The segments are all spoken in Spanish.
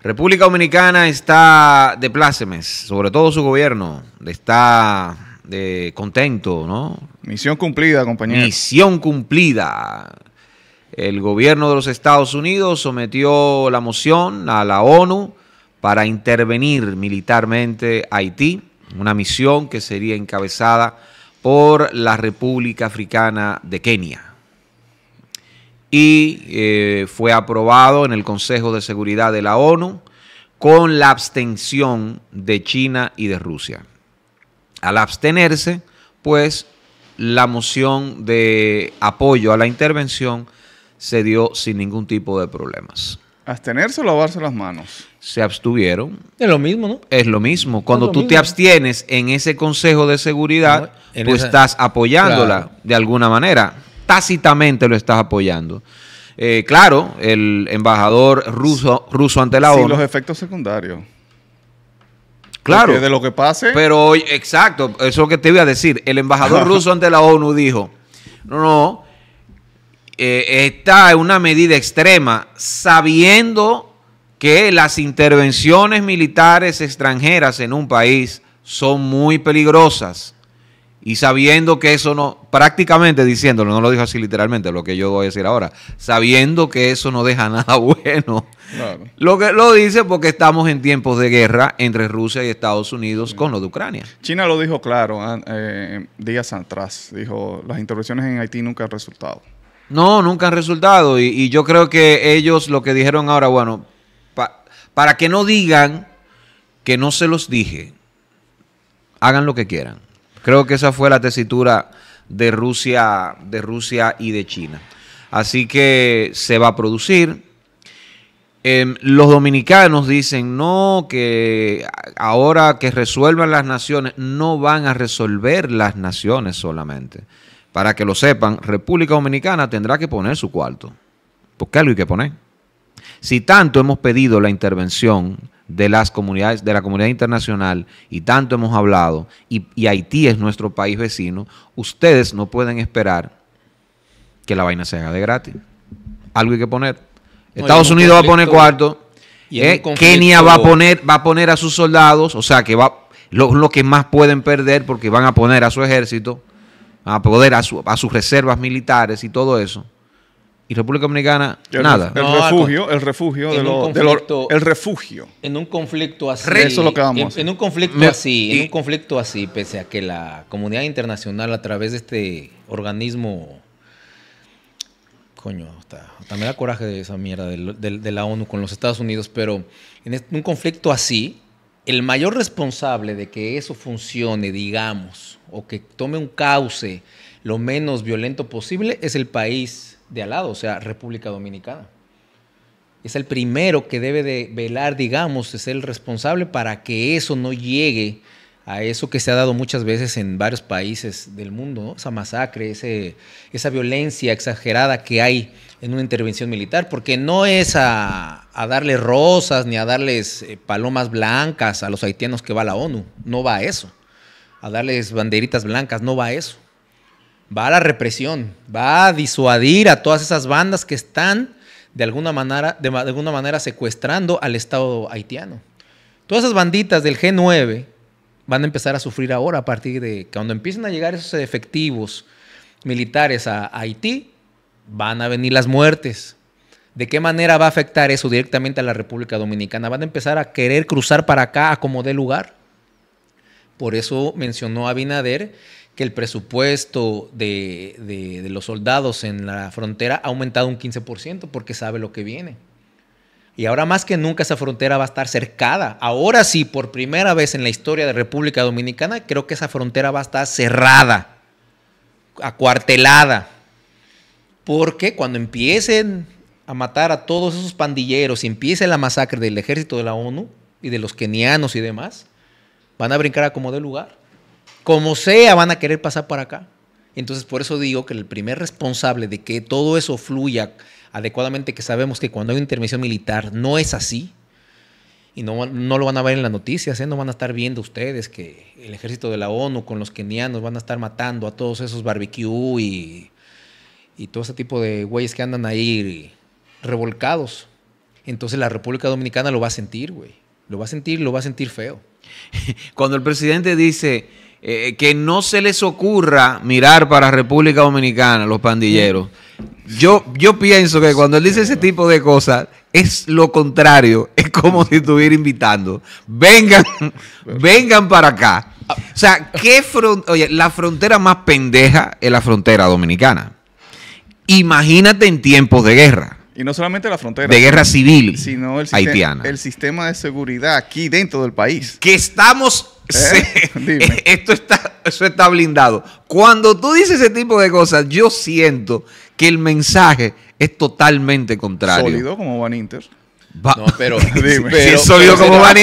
República Dominicana está de plácemes, sobre todo su gobierno está de contento, ¿no? Misión cumplida, compañero. Misión cumplida. El gobierno de los Estados Unidos sometió la moción a la ONU para intervenir militarmente Haití, una misión que sería encabezada por la República Africana de Kenia y eh, fue aprobado en el Consejo de Seguridad de la ONU con la abstención de China y de Rusia. Al abstenerse, pues la moción de apoyo a la intervención se dio sin ningún tipo de problemas. ¿Abstenerse o lavarse las manos? Se abstuvieron. Es lo mismo, ¿no? Es lo mismo. Cuando tú te abstienes en ese Consejo de Seguridad, tú pues estás apoyándola de alguna manera tácitamente lo estás apoyando. Eh, claro, el embajador ruso, ruso ante la ONU. Sí, los efectos secundarios. Claro. de lo que pase. Pero, exacto, eso es lo que te iba a decir. El embajador ruso ante la ONU dijo: No, no, eh, está en una medida extrema, sabiendo que las intervenciones militares extranjeras en un país son muy peligrosas y sabiendo que eso no, prácticamente diciéndolo, no lo dijo así literalmente, lo que yo voy a decir ahora, sabiendo que eso no deja nada bueno. Lo que lo dice porque estamos en tiempos de guerra entre Rusia y Estados Unidos con lo de Ucrania. China lo dijo claro eh, días atrás, dijo, las intervenciones en Haití nunca han resultado. No, nunca han resultado y, yo creo que ellos lo que dijeron ahora, bueno, para que no digan que no se los dije, hagan lo que quieran. Creo que esa fue la tesitura de Rusia, de Rusia y de China. Así que se va a producir. Em, los dominicanos dicen no, que ahora que resuelvan las naciones, no van a resolver las naciones solamente. Para que lo sepan, República Dominicana tendrá que poner su cuarto. Porque algo hay que poner. Si tanto hemos pedido la intervención de las comunidades, de la comunidad internacional, y tanto hemos hablado, y, Haití es nuestro país vecino, ustedes no pueden esperar que la vaina se haga de gratis. Algo hay que poner. Estados Unidos va a poner cuarto. ¿eh? Kenia va a poner, va a poner a sus soldados, o sea que va lo, que más pueden perder, porque van a poner a su ejército, a poder a, a sus reservas militares y todo eso y República Dominicana el, nada. El refugio, el refugio de, lo, el refugio. En un conflicto así. Eso lo que vamos en, un conflicto así, en un conflicto así, pese a que la comunidad internacional a través de este organismo coño, hasta, me da coraje de esa mierda de, la ONU con los Estados Unidos, pero en este, un conflicto así, el mayor responsable de que eso funcione, digamos, o que tome un cauce lo menos violento posible es el país de al lado, o sea, República Dominicana. Es el primero que debe de velar, digamos, es el responsable para que eso no llegue a eso que se ha dado muchas veces en varios países del mundo, esa masacre, esa violencia exagerada que hay en una intervención militar, porque no es a, darle rosas ni a darles eh, palomas blancas a los haitianos que va la ONU, no va a eso, a darles banderitas blancas, no va a eso va a la represión, va a disuadir a todas esas bandas que están de alguna manera, de, alguna manera secuestrando al Estado haitiano. Todas esas banditas del G9 van a empezar a sufrir ahora a partir de cuando empiecen a llegar esos efectivos militares a Haití, van a venir las muertes. ¿De qué manera va a afectar eso directamente a la República Dominicana? Van a empezar a querer cruzar para acá a como de lugar. Por eso mencionó Abinader que el presupuesto de, los soldados en la frontera ha aumentado un 15% porque sabe lo que viene. Y ahora más que nunca esa frontera va a estar cercada. Ahora sí, por primera vez en la historia de República Dominicana, creo que esa frontera va a estar cerrada, acuartelada. Porque cuando empiecen a matar a todos esos pandilleros y empiece la masacre del ejército de la ONU y de los kenianos y demás, van a brincar a como de lugar como sea, van a querer pasar para acá. Entonces, por eso digo que el primer responsable de que todo eso fluya adecuadamente, que sabemos que cuando hay intervención militar no es así, y no, lo van a ver en las noticias, ¿eh? no van a estar viendo ustedes que el ejército de la ONU con los kenianos van a estar matando a todos esos barbecue y, y todo ese tipo de güeyes que andan ahí revolcados. Entonces la República Dominicana lo va a sentir, güey. Lo va a sentir, lo va a sentir feo. Cuando el presidente dice, eh, eh, que no se les ocurra mirar para República Dominicana, los pandilleros. Yo, yo pienso que cuando él dice ese tipo de cosas, es lo contrario. Es como si estuviera invitando. Vengan, vengan para acá. O sea, ¿qué Oye, la frontera más pendeja es la frontera dominicana. Imagínate en tiempos de guerra. Y no solamente la frontera. De guerra civil sino el sistema, haitiana. El sistema de seguridad aquí dentro del país. Que estamos... ¿Eh? Esto está, eso está blindado. Cuando tú dices ese tipo de cosas, yo siento que el mensaje es totalmente contrario. Sólido como Van Inter. No, pero, es sólido como Van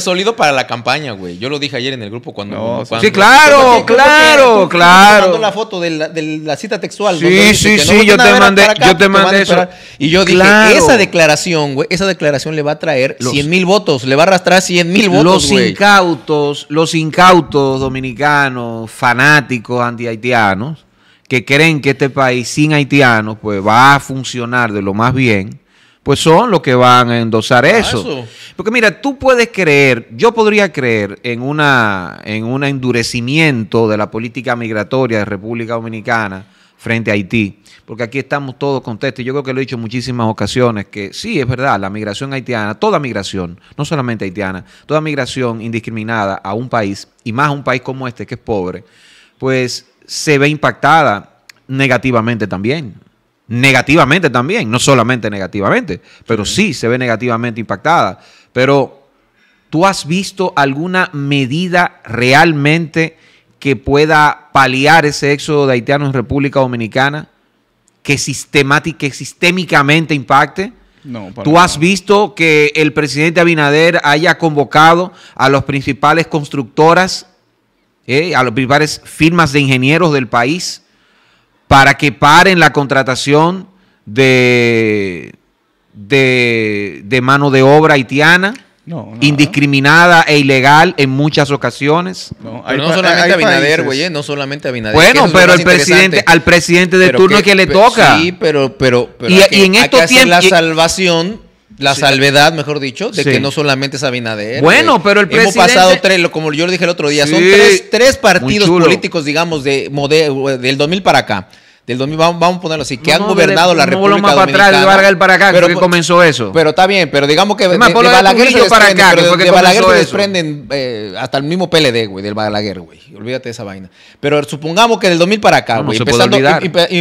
sólido, para la campaña, güey. Yo lo dije ayer en el grupo cuando. sí, claro, claro, claro. mandó la foto de la, cita textual. Sí, sí, sí, yo, te mandé, yo, te mandé, Y yo dije, esa declaración, güey, esa declaración le va a traer los, 100 mil votos, le va a arrastrar 100 mil votos. Los incautos, los incautos dominicanos, fanáticos anti-haitianos que creen que este país sin haitianos, pues va a funcionar de lo más bien pues son los que van a endosar ah, eso. Porque mira, tú puedes creer, yo podría creer en una en un endurecimiento de la política migratoria de República Dominicana frente a Haití, porque aquí estamos todos contextos, y yo creo que lo he dicho en muchísimas ocasiones, que sí, es verdad, la migración haitiana, toda migración, no solamente haitiana, toda migración indiscriminada a un país, y más a un país como este que es pobre, pues se ve impactada negativamente también negativamente también, no solamente negativamente, pero sí se ve negativamente impactada. Pero, ¿tú has visto alguna medida realmente que pueda paliar ese éxodo de haitianos en República Dominicana que, sistémicamente impacte? No, ¿Tú has visto que el presidente Abinader haya convocado a las principales constructoras, eh, a las principales firmas de ingenieros del país para que paren la contratación de, de, mano de obra haitiana. indiscriminada e ilegal en muchas ocasiones. No, eh, no solamente güey, no solamente Binader. Bueno, pero el presidente, al presidente de turno que, es que le toca. Sí, pero, pero, y, en estos la salvación la salvedad, mejor dicho, de que no solamente es Abinader. Bueno, pero el Hemos pasado tres, como yo le dije el otro día, son tres, partidos políticos, digamos, de del 2000 para acá del 2000, vamos, vamos a ponerlo así, que han gobernado la República más para atrás, de Vargas para acá, pero, que pues, comenzó eso. Pero está bien, pero digamos que de, Balaguer para acá, de, Balaguer se desprenden eh, hasta el mismo PLD, güey, del Balaguer, güey. Olvídate de esa vaina. Pero supongamos que del 2000 para acá, güey,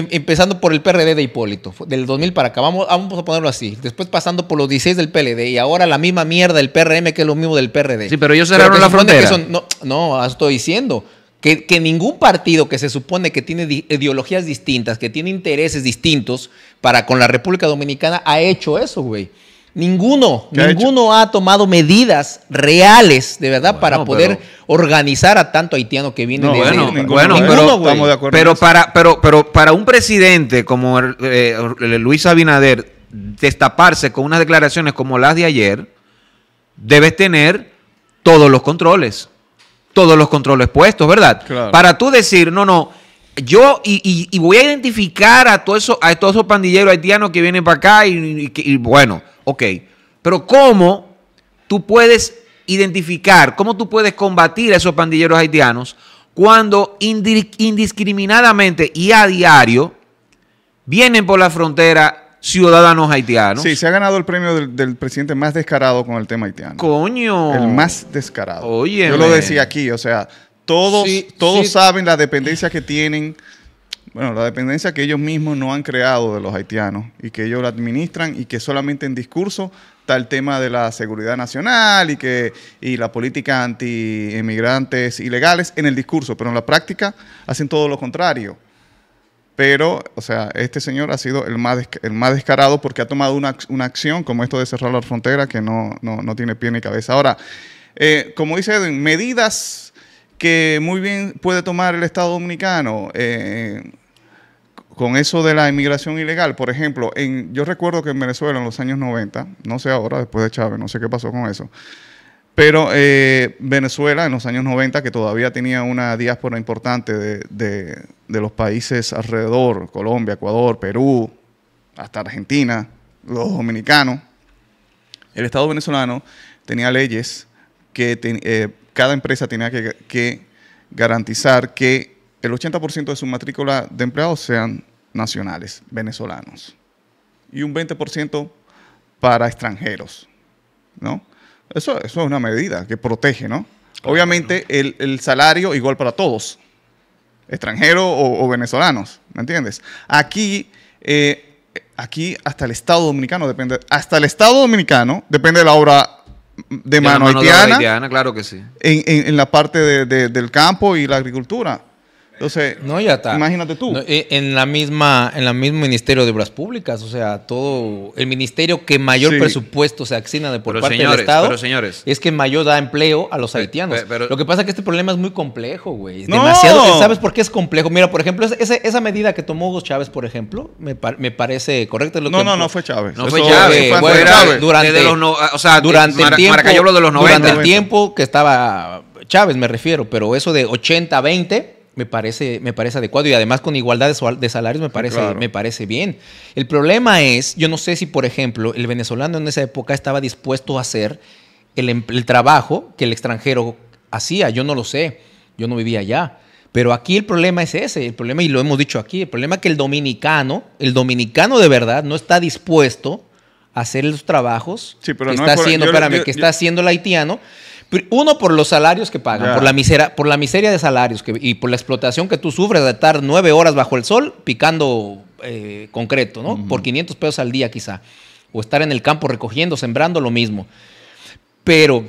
empezando, por el PRD de Hipólito, del 2000 para acá, vamos, vamos a ponerlo así, después pasando por los 16 del PLD y ahora la misma mierda del PRM que es lo mismo del PRD. Sí, pero ellos cerraron la frontera. no, no, estoy diciendo que, ningún partido que se supone que tiene ideologías distintas, que tiene intereses distintos para con la República Dominicana, ha hecho eso, güey. Ninguno, ninguno ha, tomado medidas reales, de verdad, para poder organizar a tanto haitiano que viene de, bueno, bueno, ninguno, pero, pero para, pero, pero para un presidente como eh, Luis Abinader destaparse con unas declaraciones como las de ayer, debes tener todos los controles todos los controles puestos, ¿verdad? Para tú decir, no, no, yo y, voy a identificar a, todo eso, todos esos pandilleros haitianos que vienen para acá y, y, bueno, ok. Pero ¿cómo tú puedes identificar, cómo tú puedes combatir a esos pandilleros haitianos cuando indiscriminadamente y a diario vienen por la frontera ciudadanos haitianos. Sí, se ha ganado el premio del, presidente más descarado con el tema haitiano. Coño. El más descarado. Oye. Yo lo decía aquí, o sea, todos, todos saben la dependencia que tienen. Bueno, la dependencia que ellos mismos no han creado de los haitianos y que ellos la administran y que solamente en discurso está el tema de la seguridad nacional y que y la política anti inmigrantes ilegales en el discurso, pero en la práctica hacen todo lo contrario. Pero, o sea, este señor ha sido el más, el más descarado porque ha tomado una, acción como esto de cerrar la frontera que no, no, tiene pie ni cabeza. Ahora, eh, como dice Edwin, medidas que muy bien puede tomar el Estado Dominicano. Eh, con eso de la inmigración ilegal, por ejemplo, en, yo recuerdo que en Venezuela en los años 90, no sé ahora, después de Chávez, no sé qué pasó con eso, pero eh, Venezuela en los años 90, que todavía tenía una diáspora importante de, los países alrededor, Colombia, Ecuador, Perú, hasta Argentina, los dominicanos, el Estado venezolano tenía leyes que eh, cada empresa tenía que, que garantizar que el 80% de su matrícula de empleados sean nacionales, venezolanos, y un 20% para extranjeros, ¿no? Eso, es una medida que protege, ¿no? Obviamente El, salario igual para todos, extranjeros o, venezolanos, ¿me entiendes? Aquí, eh, aquí hasta el Estado Dominicano depende, hasta el Estado Dominicano depende de la obra de mano, haitiana, claro que sí. En, la parte del campo y la agricultura. Entonces, no, ya está. imagínate tú. Eh, en la misma, en el mismo Ministerio de Obras Públicas, o sea, todo el ministerio que mayor presupuesto se acciona de por parte del Estado pero señores, es que mayor da empleo a los haitianos. Lo que pasa es que este problema es muy complejo, güey. Demasiado. ¿Sabes por qué es complejo? Mira, por ejemplo, esa, medida que tomó Hugo Chávez, por ejemplo, me, parece correcta. no, no, no fue Chávez. No fue Chávez. Fue Durante, o sea, durante el tiempo, de los 90. Durante el tiempo que estaba Chávez, me refiero, pero eso de 80-20 me parece, me parece adecuado y además con igualdad de salarios me parece, me parece bien. El problema es, yo no sé si, por ejemplo, el venezolano en esa época estaba dispuesto a hacer el, em-, el trabajo que el extranjero hacía, yo no lo sé, yo no vivía allá. Pero aquí el problema es ese, el problema, y lo hemos dicho aquí, el problema es que el dominicano, el dominicano de verdad, no está dispuesto a hacer los trabajos pero que, está, haciendo, que está haciendo el haitiano uno, por los salarios que pagan, por, la por la miseria de salarios que, y por la explotación que tú sufres de estar nueve horas bajo el sol picando eh, concreto, ¿no? Por 500 pesos al día quizá. O estar en el campo recogiendo, sembrando lo mismo. Pero,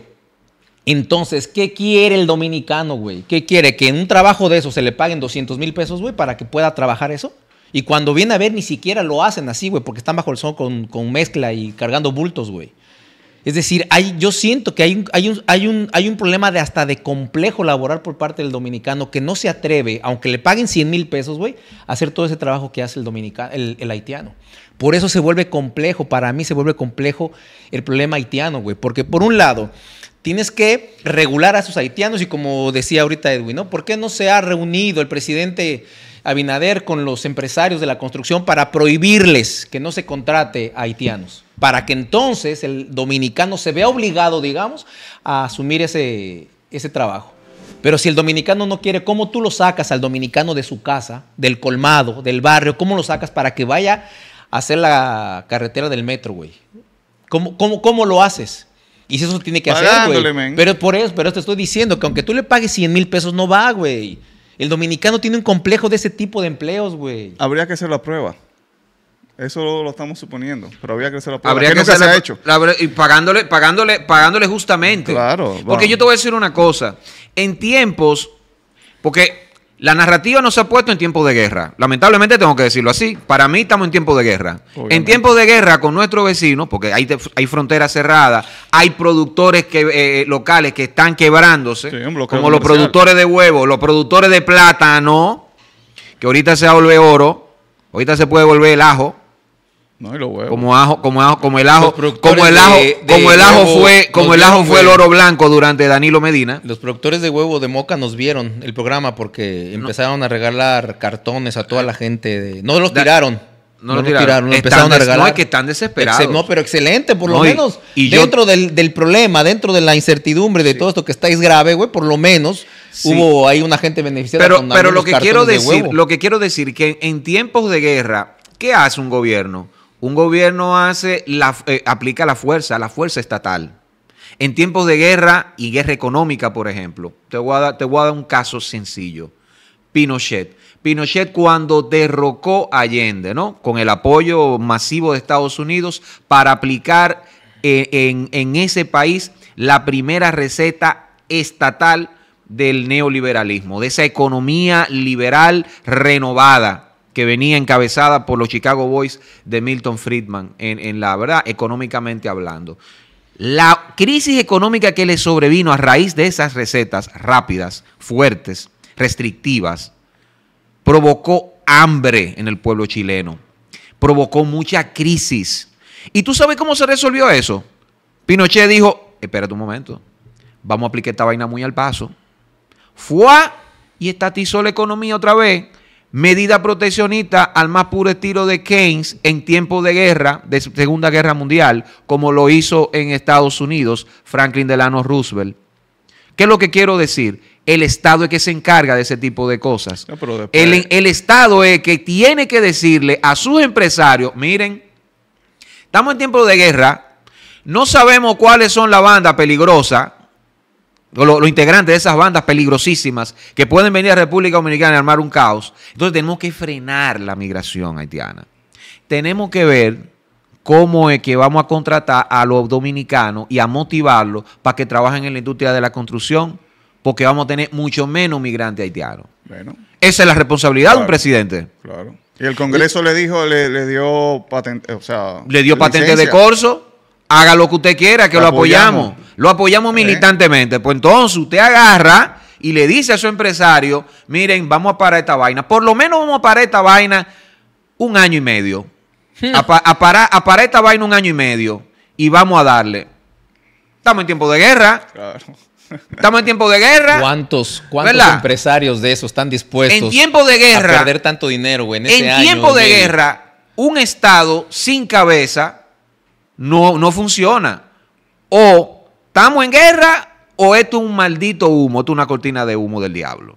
entonces, ¿qué quiere el dominicano, güey? ¿Qué quiere? ¿Que en un trabajo de eso se le paguen 200 mil pesos, güey, para que pueda trabajar eso? Y cuando viene a ver, ni siquiera lo hacen así, güey, porque están bajo el sol con, con mezcla y cargando bultos, güey. Es decir, hay, yo siento que hay un, hay, hay, un, hay un problema de hasta de complejo laboral por parte del dominicano que no se atreve, aunque le paguen 100 mil pesos, güey, a hacer todo ese trabajo que hace el, dominicano, el, haitiano. Por eso se vuelve complejo, para mí se vuelve complejo el problema haitiano, güey. Porque por un lado, tienes que regular a esos haitianos y como decía ahorita Edwin, ¿no? ¿Por qué no se ha reunido el presidente... Abinader con los empresarios de la construcción para prohibirles que no se contrate a haitianos para que entonces el dominicano se vea obligado, digamos, a asumir ese, ese trabajo. Pero si el dominicano no quiere, ¿cómo tú lo sacas al dominicano de su casa, del colmado, del barrio? ¿Cómo lo sacas para que vaya a hacer la carretera del metro, güey? ¿Cómo, lo haces? Y si eso tiene que hacer, güey. Pero por eso, pero te estoy diciendo que aunque tú le pagues 100 mil pesos, no va, güey. El dominicano tiene un complejo de ese tipo de empleos, güey. Habría que hacer la prueba. Eso lo, estamos suponiendo, pero habría que hacerlo y pagándole, pagándole, pagándole justamente. Claro. Porque yo te voy a decir una cosa. En tiempos, porque la narrativa no se ha puesto en tiempos de guerra. Lamentablemente tengo que decirlo así. Para mí estamos en tiempos de guerra. En tiempos de guerra con nuestros vecinos, porque hay, hay fronteras cerradas, hay productores eh, eh, locales que están quebrándose, como los productores de huevos, los productores de plátano, que ahorita se vuelve oro, ahorita se puede volver el ajo. Como ajo, como ajo, como el ajo, como el ajo, como el ajo fue, como el ajo fue el oro blanco durante Danilo Medina. Los productores de huevo de Moca nos vieron el programa porque empezaron a regalar cartones a toda la gente. no los tiraron. No, los tiraron, empezaron a regalar. No, es que están desesperados. no, pero excelente, por lo menos. dentro del, problema, dentro de la incertidumbre de todo esto que estáis grave, güey, por lo menos hubo ahí una gente beneficiada. Pero, pero lo que quiero decir, lo que quiero decir que en tiempos de guerra, ¿qué hace un gobierno? Un gobierno hace la, eh, aplica la fuerza, la fuerza estatal. En tiempos de guerra y guerra económica, por ejemplo, te voy a dar, te un caso sencillo. Pinochet. Pinochet cuando derrocó a Allende, ¿no? Con el apoyo masivo de Estados Unidos para aplicar eh, en, en ese país la primera receta estatal del neoliberalismo, de esa economía liberal renovada, que venía encabezada por los Chicago Boys de Milton Friedman, en, la verdad, económicamente hablando. La crisis económica que le sobrevino a raíz de esas recetas rápidas, fuertes, restrictivas, provocó hambre en el pueblo chileno, provocó mucha crisis. ¿Y tú sabes cómo se resolvió eso? Pinochet dijo, espérate un momento, vamos a aplicar esta vaina muy al paso. Fue y estatizó la economía otra vez medida proteccionista al más puro estilo de Keynes en tiempo de guerra, de Segunda Guerra Mundial, como lo hizo en Estados Unidos Franklin Delano Roosevelt. ¿Qué es lo que quiero decir? El Estado es que se encarga de ese tipo de cosas. el, el Estado es que tiene que decirle a sus empresarios, miren, estamos en tiempo de guerra, no sabemos cuáles son las bandas peligrosas, los integrantes de esas bandas peligrosísimas que pueden venir a República Dominicana y armar un caos. Entonces tenemos que frenar la migración haitiana. Tenemos que ver cómo es que vamos a contratar a los dominicanos y a motivarlos para que trabajen en la industria de la construcción, porque vamos a tener mucho menos migrantes haitianos. Esa es la responsabilidad de un presidente. Claro. Y el Congreso le dijo, le, dio patente, o sea, le dio patente de corso. Haga lo que usted quiera, que Lo apoyamos lo apoyamos eh. militantemente. Pues entonces usted agarra y le dice a su empresario, miren, vamos a parar esta vaina. Por lo menos vamos a parar esta vaina un año y medio. Hmm. A, parar, esta vaina un año y medio y vamos a darle. Estamos en tiempo de guerra. Estamos en tiempo de guerra. ¿Cuántos, cuántos cuántos empresarios de esos están dispuestos tiempo de guerra, a perder tanto dinero en ese En tiempo de guerra, un Estado sin cabeza no, no funciona. O ¿Estamos en guerra o esto es un maldito humo? Esto es una cortina de humo del diablo.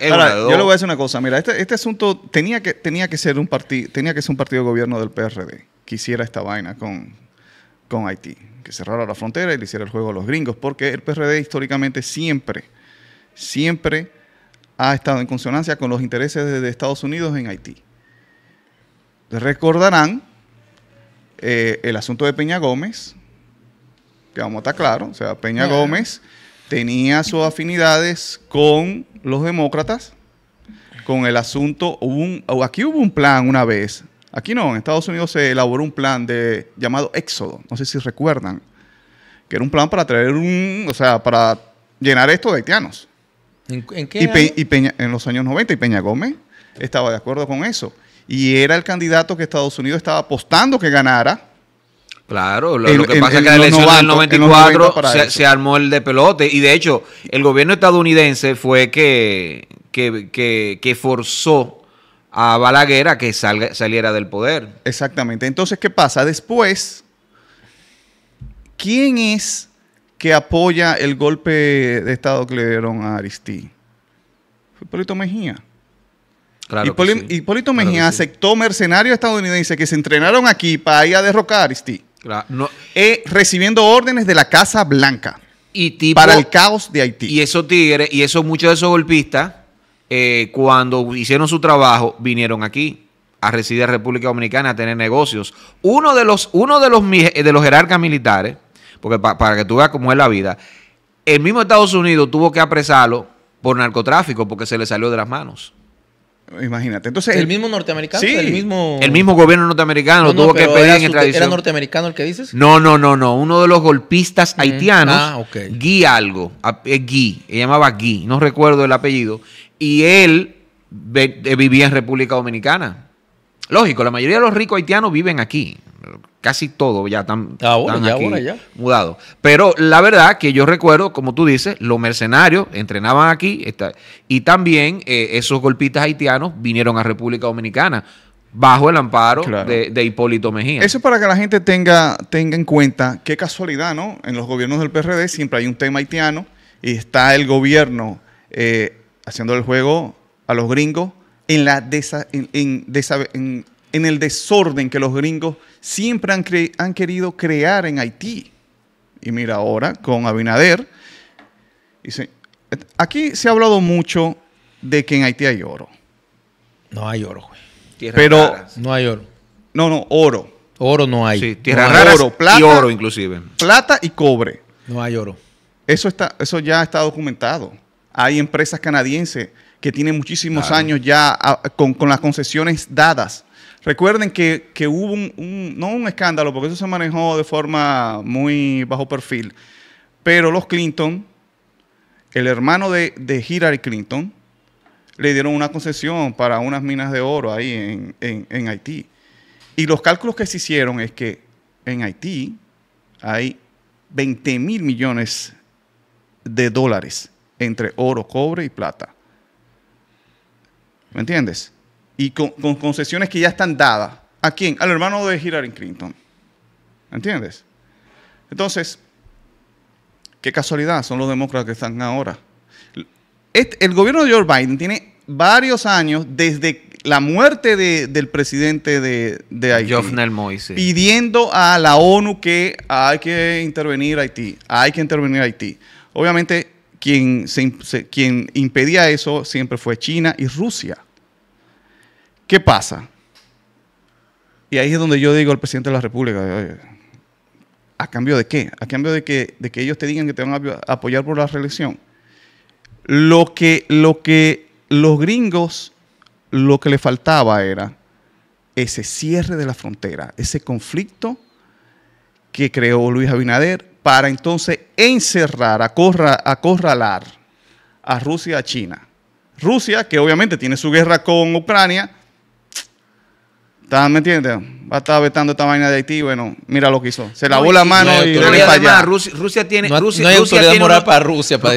yo le voy a decir una cosa. Mira, este, este asunto tenía que, tenía que ser un partido, tenía que ser un partido de gobierno del PRD que hiciera esta vaina con, con Haití, que cerrara la frontera y le hiciera el juego a los gringos, porque el PRD históricamente siempre, siempre ha estado en consonancia con los intereses de, Estados Unidos en Haití. Recordarán eh, el asunto de Peña Gómez, que vamos a estar claros, o sea, Peña Gómez tenía sus afinidades con los demócratas, con el asunto, aquí hubo un plan una vez, aquí no, en Estados Unidos se elaboró un plan de llamado Éxodo, no sé si recuerdan, que era un plan para traer un, o sea, para llenar esto de haitianos. ¿En, qué? Y, en los años 90 y Peña Gómez estaba de acuerdo con eso. Y era el candidato que Estados Unidos estaba apostando que ganara Claro, lo, que pasa es que en el elección 94 se, armó el de pelote y de hecho el gobierno estadounidense fue que, que, forzó a Balaguer a que saliera del poder. Exactamente. Entonces, ¿qué pasa? Después, ¿quién es que apoya el golpe de Estado que le dieron a Aristí? Fue Hipólito Mejía. Hipólito, Mejía aceptó mercenarios estadounidenses que se entrenaron aquí para ir a derrocar a Aristí no. Eh, recibiendo órdenes de la Casa Blanca y para el caos de Haití. Y esos tigres, y eso muchos de esos golpistas, eh, cuando hicieron su trabajo, vinieron aquí a residir en República Dominicana, a tener negocios. Uno de los, uno de los, de los jerarcas militares, porque para que tú veas cómo es la vida, el mismo Estados Unidos tuvo que apresarlo por narcotráfico porque se le salió de las manos. Imagínate. Entonces, el mismo norteamericano, el mismo el mismo gobierno norteamericano no, tuvo que pedir en tradición ¿Era norteamericano el que dices? No, no, no, no, uno de los golpistas mm. haitianos, mm. algo, eh, Guy, se llamaba Guy, no recuerdo el apellido, y él eh, vivía en República Dominicana. Lógico, la mayoría de los ricos haitianos viven aquí casi todo ya ah, están, mudados. Pero la verdad que yo recuerdo, como tú dices, los mercenarios entrenaban aquí está, y también eh, esos golpistas haitianos vinieron a República Dominicana bajo el amparo de, Hipólito Mejía. Eso para que la gente tenga, tenga en cuenta qué casualidad, ¿no? En los gobiernos del PRD siempre hay un tema haitiano y está el gobierno eh, haciendo el juego a los gringos en la desa, en el desorden que los gringos siempre han, querido crear en Haití. Y mira ahora con Abinader, dice, aquí se ha hablado mucho de que en Haití hay oro. No hay oro, güey. Tierra. Pero no hay oro. No, no, oro. Oro no hay. Sí, oro, plata, y oro inclusive. Plata y cobre. No hay oro. Eso está eso ya está documentado. Hay empresas canadienses que tienen muchísimos años ya ah, con, las concesiones dadas Recuerden que, hubo un, no un escándalo, porque eso se manejó de forma muy bajo perfil, pero los Clinton, el hermano de, Hillary Clinton, le dieron una concesión para unas minas de oro ahí en, en Haití. Y los cálculos que se hicieron es que en Haití hay 20 mil millones de dólares entre oro, cobre y plata. ¿Me entiendes? y con, concesiones que ya están dadas. ¿A quién? Al hermano de Hillary Clinton. ¿Entiendes? Entonces, qué casualidad son los demócratas que están ahora. Este, el gobierno de Joe Biden tiene varios años desde la muerte del presidente de, de Haití. Moise. Pidiendo a la ONU que hay que intervenir Haití. Hay que intervenir Haití. Obviamente, quien, se, quien impedía eso siempre fue China y Rusia. ¿Qué pasa? Y ahí es donde yo digo al presidente de la República, ¿a cambio de qué? ¿A cambio de que, de que ellos te digan que te van a apoyar por la reelección? Lo que, lo que los gringos, lo que le faltaba era ese cierre de la frontera, ese conflicto que creó Luis Abinader para entonces encerrar, acorralar a Rusia a China. Rusia, que obviamente tiene su guerra con Ucrania, ¿Me entiendes? Va a estar vetando esta vaina de Haití. Bueno, mira lo que hizo. Se lavó la mano y, se para allá. Rusia, tiene. No, hay moral para Rusia, para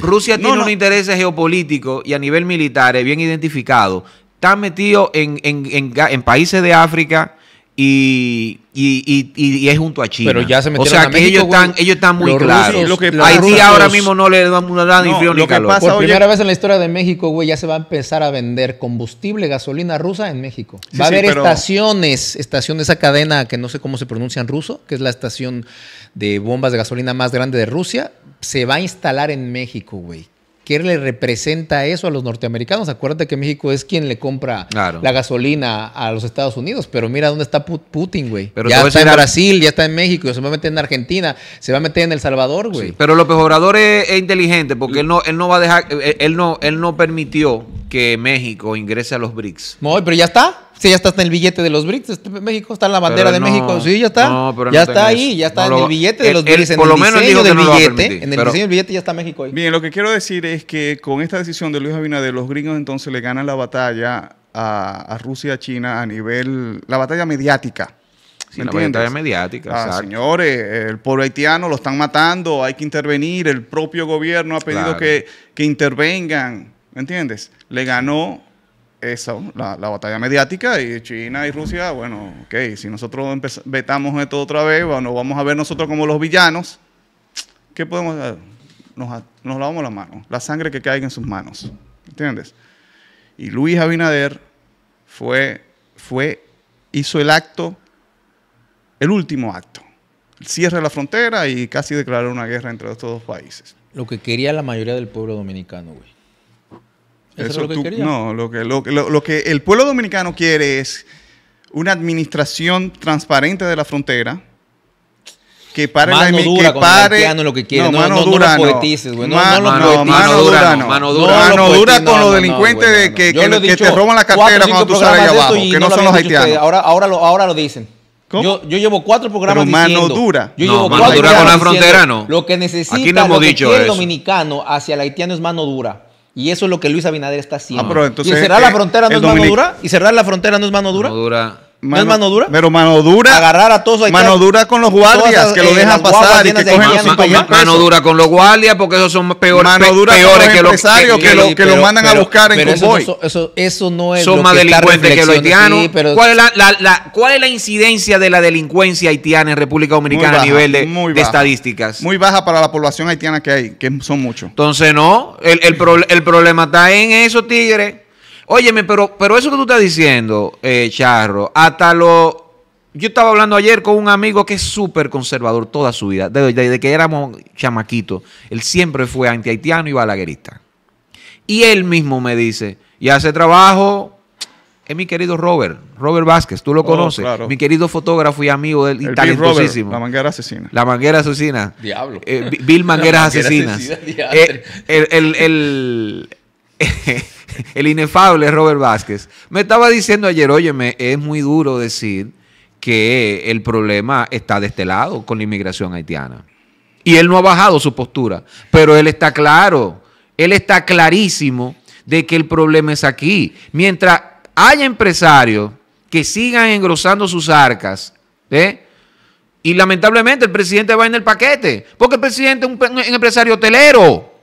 Rusia tiene unos intereses geopolíticos y a nivel militar bien identificado. Está metido en países de África y, es junto a China. Pero o sea, que ellos están, ellos están muy claros. Haití ahora mismo no le damos nada ni frío ni calor. Por primera vez en la historia de México, güey, ya se va a empezar a vender combustible, gasolina rusa en México. va a haber estaciones, estación de esa cadena que no sé cómo se pronuncia en ruso, que es la estación de bombas de gasolina más grande de Rusia, se va a instalar en México, güey. ¿Qué le representa eso a los norteamericanos? Acuérdate que México es quien le compra la gasolina a los Estados Unidos, pero mira dónde está Putin, güey. Ya está en Brasil, ya está en México, se va a meter en Argentina, se va a meter en El Salvador, güey. pero López Obrador es, inteligente porque él no, él no va a dejar, eh, él, no, él no permitió que México ingrese a los BRICS. pero ya está. Sí, ya está en el billete de los BRICS. Este México está en la bandera de México. Sí, ya está. ya está ahí, ya está en el billete de los BRICS. en el diseño del billete. en el diseño del billete ya está México ahí. Bien, lo que quiero decir es que con esta decisión de Luis Abinader, los gringos entonces le ganan la batalla a, a Rusia, China, a nivel. la batalla mediática. La batalla mediática. Ah, señores, el pueblo haitiano lo están matando, hay que intervenir. El propio gobierno ha pedido que, que intervengan. ¿Me entiendes? Le ganó esa la, la, batalla mediática y China y Rusia, bueno, ok, si nosotros vetamos esto otra vez, bueno, vamos a ver nosotros como los villanos, ¿qué podemos hacer? Nos, lavamos las manos, la sangre que caiga en sus manos, ¿entiendes? Y Luis Abinader fue, fue, hizo el acto, el último acto, el cierre la frontera y casi declaró una guerra entre estos dos países. Lo que quería la mayoría del pueblo dominicano, güey. Eso, es lo tú, que No, lo que, lo, que el pueblo dominicano quiere es una administración transparente de la frontera que pare mano la dura que pare lo que quiere. No, mano dura, no, no, poetices, no, mano, no, mano dura, no. Mano dura, mano dura con los delincuentes de que, que, que te roban la cartera cuando tú sales allá abajo, que no, son los haitianos. Ahora, ahora, lo, ahora lo dicen. Yo, yo llevo cuatro programas Pero mano diciendo, dura. Yo llevo mano dura con la frontera, no. Lo que necesita el dominicano hacia el haitiano es mano dura. Y eso es lo que Luis Abinader está haciendo. Ah, ¿Y cerrar la frontera no es mano dura? ¿Y cerrar la frontera no es Mano dura Mano, ¿No es mano dura? Pero mano dura. Agarrar a todos. Mano dura con los guardias, que lo eh, dejan pasar y que cogen los cinco mil Mano dura con los guardias, porque esos son peores, peores que los empresarios que, los que mandan a buscar en convoy. Eso, no es. Son lo más que delincuentes que los haitianos. ¿Cuál, es la, ¿Cuál es la incidencia de la delincuencia haitiana en República Dominicana a nivel de, estadísticas? Muy baja para la población haitiana que hay, que son muchos. Entonces, no. El, el problema está en eso, tigres Óyeme, pero, pero eso que tú estás diciendo, eh, Charro, hasta lo... Yo estaba hablando ayer con un amigo que es súper conservador toda su vida, desde, que éramos chamaquitos. Él siempre fue antihaitiano y balaguerista. Y él mismo me dice, y hace trabajo es mi querido Robert, Robert Vázquez, tú lo oh, conoces, mi querido fotógrafo y amigo del, y talentosísimo. la manguera asesina. La manguera asesina. Diablo. Eh, Bill Mangueras Asesinas. Eh, el, el eh, el inefable Robert Vázquez, me estaba diciendo ayer, óyeme, es muy duro decir que el problema está de este lado con la inmigración haitiana. Y él no ha bajado su postura, pero él está claro, él está clarísimo de que el problema es aquí. Mientras haya empresarios que sigan engrosando sus arcas, ¿eh? y lamentablemente el presidente va en el paquete, porque el presidente es un empresario hotelero.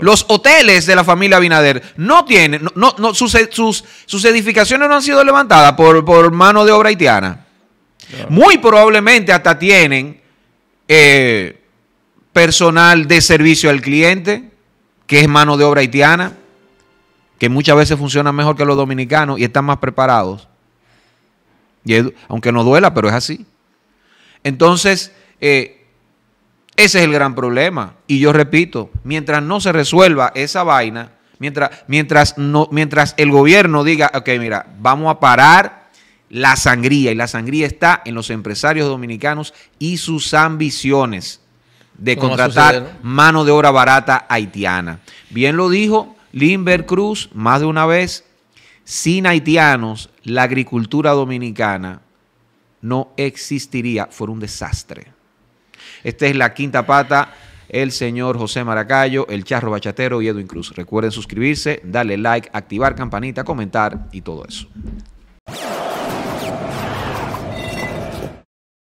Los hoteles de la familia Binader, no tienen, sus, sus, edificaciones no han sido levantadas por, mano de obra haitiana. Muy probablemente hasta tienen eh, personal de servicio al cliente, que es mano de obra haitiana, que muchas veces funciona mejor que los dominicanos y están más preparados. Y aunque no duela, pero es así. Entonces, eh, ese es el gran problema. Y yo repito, mientras no se resuelva esa vaina, mientras, mientras, mientras el gobierno diga, ok, mira, vamos a parar la sangría. Y la sangría está en los empresarios dominicanos y sus ambiciones de contratar mano de obra barata haitiana. Bien lo dijo Limber Cruz más de una vez, sin haitianos la agricultura dominicana no existiría, fuera un desastre. Esta es la quinta pata. El señor José Maracayo, el Charro Bachatero y Edwin Cruz. Recuerden suscribirse, darle like, activar campanita, comentar y todo eso.